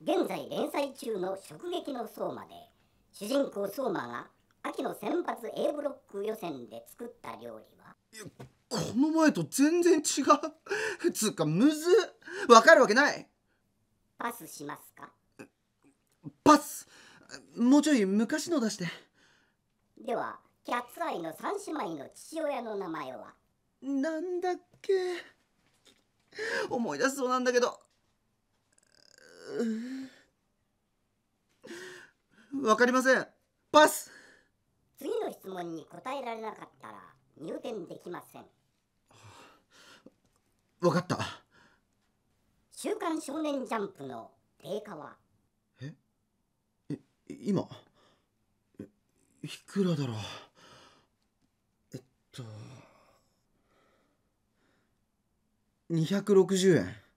現在連載中の「直撃の相馬」で主人公相馬が秋の選抜 A ブロック予選で作った料理はこの前と全然違うつうかむずわかるわけないパスしますかパスもうちょい昔の出してではキャッツアイの三姉妹の父親の名前はなんだっけ思い出すそうなんだけどうわかりませんパス次の質問に答えられなかったら入店できませんわかった「週刊少年ジャンプ」の定価はええ今いくらだろうえっと260円